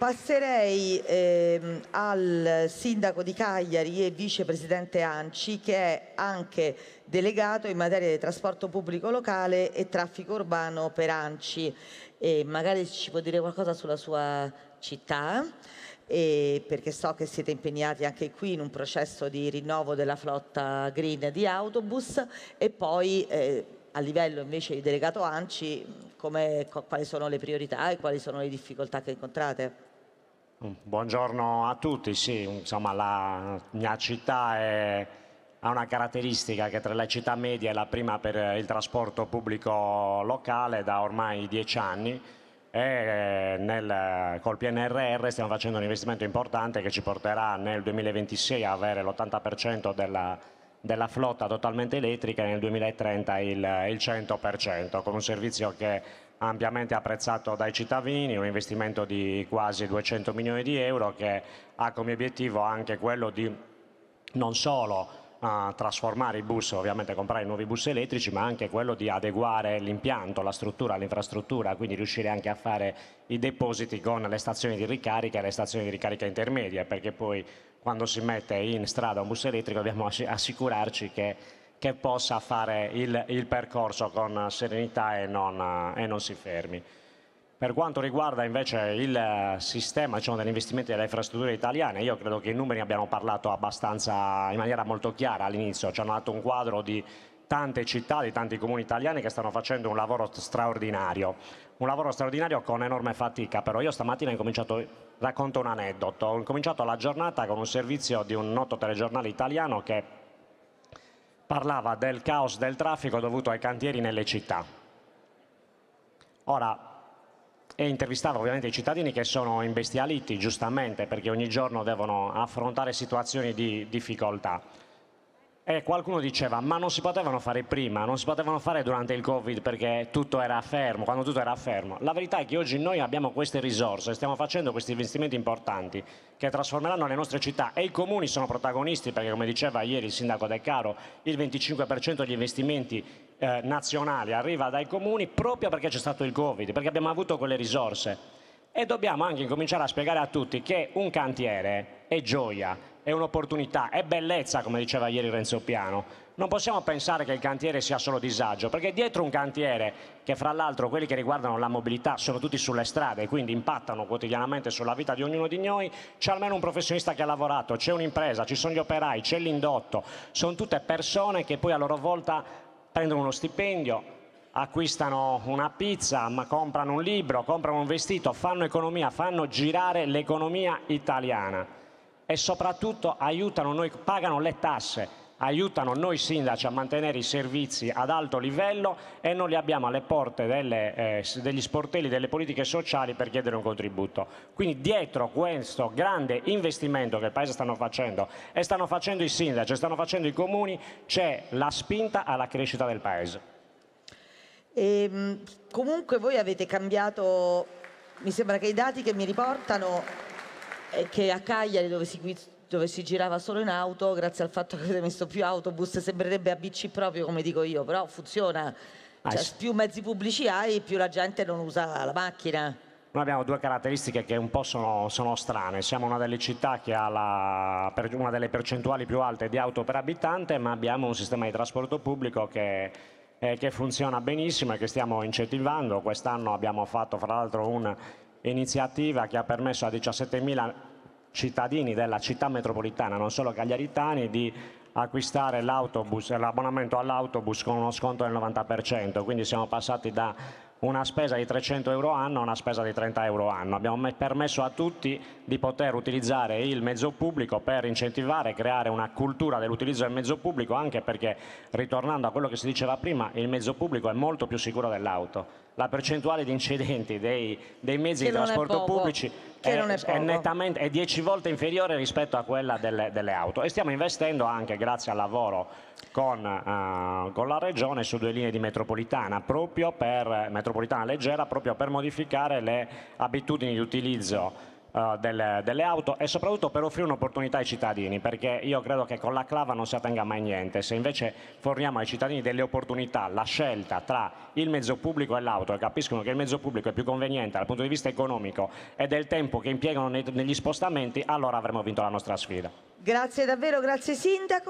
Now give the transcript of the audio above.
Passerei ehm, al sindaco di Cagliari e vicepresidente Anci che è anche delegato in materia di trasporto pubblico locale e traffico urbano per Anci e magari ci può dire qualcosa sulla sua città e perché so che siete impegnati anche qui in un processo di rinnovo della flotta green di autobus e poi eh, a livello invece di delegato Anci quali sono le priorità e quali sono le difficoltà che incontrate? Mm. Buongiorno a tutti, sì, insomma, la mia città è, ha una caratteristica che tra le città medie è la prima per il trasporto pubblico locale da ormai dieci anni e eh, nel, col PNRR stiamo facendo un investimento importante che ci porterà nel 2026 a avere l'80% della, della, flotta totalmente elettrica e nel 2030 il, il 100% con un servizio che ampiamente apprezzato dai cittadini, un investimento di quasi 200 milioni di euro che ha come obiettivo anche quello di non solo Uh, trasformare i bus, ovviamente comprare nuovi bus elettrici, ma anche quello di adeguare l'impianto, la struttura, l'infrastruttura, quindi riuscire anche a fare i depositi con le stazioni di ricarica e le stazioni di ricarica intermedie, perché poi quando si mette in strada un bus elettrico dobbiamo assicurarci che che possa fare il, il percorso con serenità e non, e non, si fermi. Per quanto riguarda invece il sistema diciamo, degli investimenti delle infrastrutture italiane, io credo che i numeri abbiano parlato abbastanza in maniera molto chiara all'inizio, ci hanno dato un quadro di tante città, di tanti comuni italiani che stanno facendo un lavoro straordinario, un lavoro straordinario con enorme fatica, però io stamattina ho cominciato, racconto un aneddoto, ho cominciato la giornata con un servizio di un noto telegiornale italiano che parlava del caos del traffico dovuto ai cantieri nelle città. Ora, e intervistava ovviamente i cittadini che sono imbestialiti giustamente perché ogni giorno devono affrontare situazioni di difficoltà. E eh, qualcuno diceva, ma non si potevano fare prima, non si potevano fare durante il Covid perché tutto era fermo, quando tutto era fermo. La verità è che oggi noi abbiamo queste risorse, stiamo facendo questi investimenti importanti che trasformeranno le nostre città e i comuni sono protagonisti perché come diceva ieri il sindaco De Caro, il 25% degli investimenti eh, nazionali arriva dai comuni proprio perché c'è stato il Covid, perché abbiamo avuto quelle risorse. E dobbiamo anche cominciare a spiegare a tutti che un cantiere è gioia, è un'opportunità, è bellezza, come diceva ieri Renzo Piano. Non possiamo pensare che il cantiere sia solo disagio, perché dietro un cantiere, che fra l'altro quelli che riguardano la mobilità sono tutti sulle strade e quindi impattano quotidianamente sulla vita di ognuno di noi, c'è almeno un professionista che ha lavorato, c'è un'impresa, ci sono gli operai, c'è l'indotto, sono tutte persone che poi a loro volta prendono uno stipendio, acquistano una pizza, ma comprano un libro, comprano un vestito, fanno economia, fanno girare l'economia italiana e soprattutto aiutano noi, pagano le tasse, aiutano noi sindaci a mantenere i servizi ad alto livello e non li abbiamo alle porte delle, eh, degli sportelli delle politiche sociali per chiedere un contributo. Quindi dietro questo grande investimento che il Paese stanno facendo e stanno facendo i sindaci e stanno facendo i comuni c'è la spinta alla crescita del Paese. E, ehm, comunque voi avete cambiato, mi sembra che i dati che mi riportano eh, che a Cagliari dove si, dove si, girava solo in auto, grazie al fatto che avete messo più autobus, sembrerebbe a bici proprio come dico io, però funziona. Ah, cioè, più mezzi pubblici hai, più la gente non usa la macchina. Noi abbiamo due caratteristiche che un po' sono, sono strane, siamo una delle città che ha la, una delle percentuali più alte di auto per abitante, ma abbiamo un sistema di trasporto pubblico che eh, che funziona benissimo e che stiamo incentivando. Quest'anno abbiamo fatto fra l'altro un iniziativa che ha permesso a 17.000 cittadini della città metropolitana, non solo cagliaritani, di acquistare l'abbonamento all'autobus con uno sconto del 90%, quindi siamo passati da una spesa di 300 euro anno a una spesa di 30 euro anno. Abbiamo permesso a tutti di poter utilizzare il mezzo pubblico per incentivare, e creare una cultura dell'utilizzo del mezzo pubblico, anche perché, ritornando a quello che si diceva prima, il mezzo pubblico è molto più sicuro dell'auto la percentuale di incidenti dei, dei mezzi che di trasporto è poco, pubblici è, è, è, 10 volte inferiore rispetto a quella delle, delle, auto e stiamo investendo anche grazie al lavoro con, uh, con la regione su due linee di metropolitana, per, metropolitana leggera proprio per modificare le abitudini di utilizzo eh, delle, delle, auto e soprattutto per offrire un'opportunità ai cittadini, perché io credo che con la clava non si attenga mai niente, se invece forniamo ai cittadini delle opportunità, la scelta tra il mezzo pubblico e l'auto, e capiscono che il mezzo pubblico è più conveniente dal punto di vista economico e del tempo che impiegano nei, negli spostamenti, allora avremo vinto la nostra sfida. Grazie davvero, grazie Sindaco.